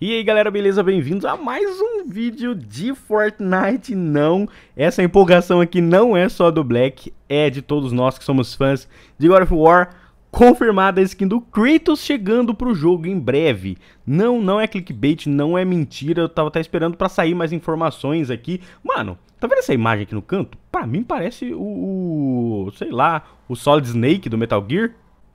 E aí galera, beleza? Bem-vindos a mais um vídeo de Fortnite, não, essa empolgação aqui não é só do Black, é de todos nós que somos fãs de God of War, confirmada a skin do Kratos chegando pro jogo em breve. Não, não é clickbait, não é mentira, eu tava até esperando para sair mais informações aqui. Mano, tá vendo essa imagem aqui no canto? Pra mim parece o, o sei lá, o Solid Snake do Metal Gear.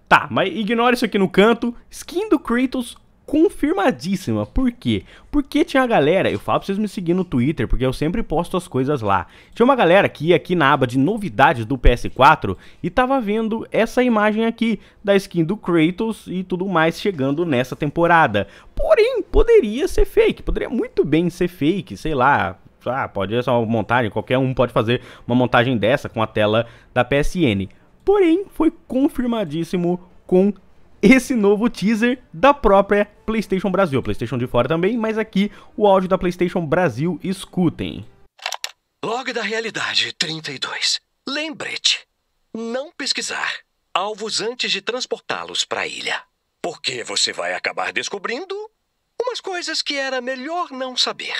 Tá, mas ignora isso aqui no canto, skin do Kratos confirmadíssima. Por quê? Porque tinha a galera, eu falo pra vocês me seguir no Twitter, porque eu sempre posto as coisas lá. Tinha uma galera que ia aqui na aba de novidades do PS4 e tava vendo essa imagem aqui da skin do Kratos e tudo mais chegando nessa temporada. Porém, poderia ser fake, poderia muito bem ser fake, sei lá, ah, pode ser uma montagem, qualquer um pode fazer uma montagem dessa com a tela da PSN. Porém, foi confirmadíssimo com esse novo teaser da própria PlayStation Brasil. PlayStation de fora também, mas aqui o áudio da PlayStation Brasil, escutem. Log da realidade 32. Lembrete: não pesquisar alvos antes de transportá-los para a ilha. Porque você vai acabar descobrindo umas coisas que era melhor não saber.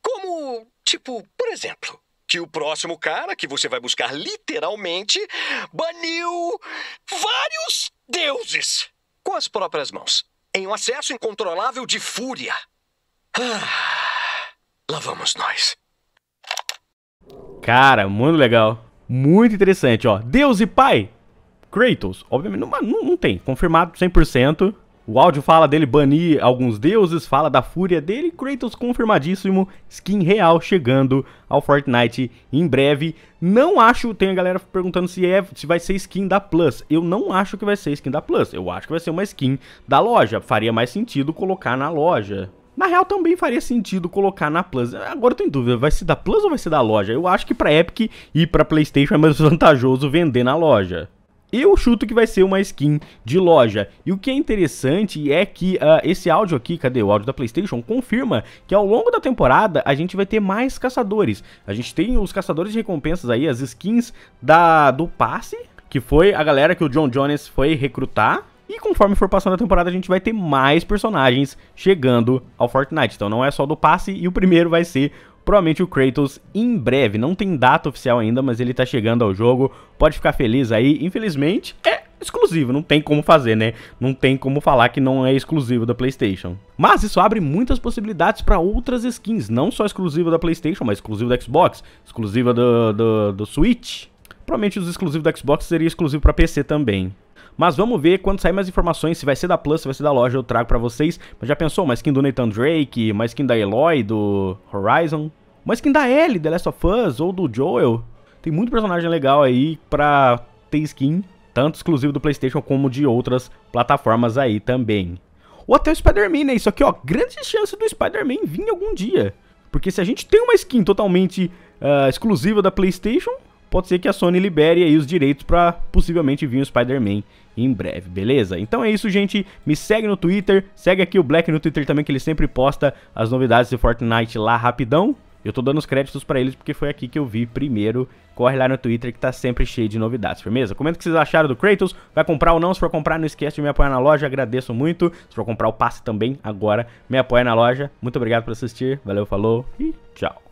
Como, tipo, por exemplo, que o próximo cara que você vai buscar literalmente baniu vários deuses com as próprias mãos, em um acesso incontrolável de fúria. Ah, lá vamos nós. Cara, muito legal. Muito interessante, ó. Deus e Pai, Kratos. Obviamente, não, não, não tem. Confirmado 100%. O áudio fala dele banir alguns deuses, fala da fúria dele, Kratos confirmadíssimo, skin real chegando ao Fortnite em breve. Não acho, tem a galera perguntando se é, se vai ser skin da Plus. Eu não acho que vai ser skin da Plus. Eu acho que vai ser uma skin da loja. Faria mais sentido colocar na loja. Na real, também faria sentido colocar na Plus. Agora eu tô em dúvida, vai ser da Plus ou vai ser da loja? Eu acho que pra Epic e pra Playstation é mais vantajoso vender na loja. Eu chuto que vai ser uma skin de loja. E o que é interessante é que uh, esse áudio aqui, cadê o áudio da PlayStation, confirma que ao longo da temporada a gente vai ter mais caçadores. A gente tem os caçadores de recompensas aí, as skins da do passe, que foi a galera que o John Jones foi recrutar. E conforme for passando a temporada, a gente vai ter mais personagens chegando ao Fortnite. Então não é só do passe, e o primeiro vai ser provavelmente o Kratos em breve. Não tem data oficial ainda, mas ele tá chegando ao jogo. Pode ficar feliz aí. Infelizmente, é exclusivo, não tem como fazer, né? Não tem como falar que não é exclusivo da PlayStation. Mas isso abre muitas possibilidades para outras skins, não só exclusiva da PlayStation, mas exclusiva da Xbox, exclusiva do, do, do Switch. Provavelmente os exclusivos da Xbox seria exclusivo para PC também. Mas vamos ver quando sair mais informações, se vai ser da Plus, se vai ser da loja, eu trago para vocês. Mas já pensou, uma skin do Nathan Drake, uma skin da Eloy, do Horizon? Mas skin da L, The Last of Us ou do Joel, tem muito personagem legal aí pra ter skin, tanto exclusivo do PlayStation como de outras plataformas aí também. Ou até o Spider-Man, né? Isso aqui, ó, grande chance do Spider-Man vir algum dia. Porque se a gente tem uma skin totalmente uh, exclusiva da PlayStation, pode ser que a Sony libere aí os direitos para possivelmente vir o Spider-Man em breve, beleza? Então é isso, gente. Me segue no Twitter, segue aqui o Black no Twitter também, que ele sempre posta as novidades de Fortnite lá rapidão. Eu tô dando os créditos para eles porque foi aqui que eu vi primeiro. Corre lá no Twitter que tá sempre cheio de novidades, firmeza? Comenta o que vocês acharam do Kratos, vai comprar ou não? Se for comprar, não esquece de me apoiar na loja, agradeço muito. Se for comprar o passe também, agora me apoia na loja. Muito obrigado por assistir, valeu, falou e tchau.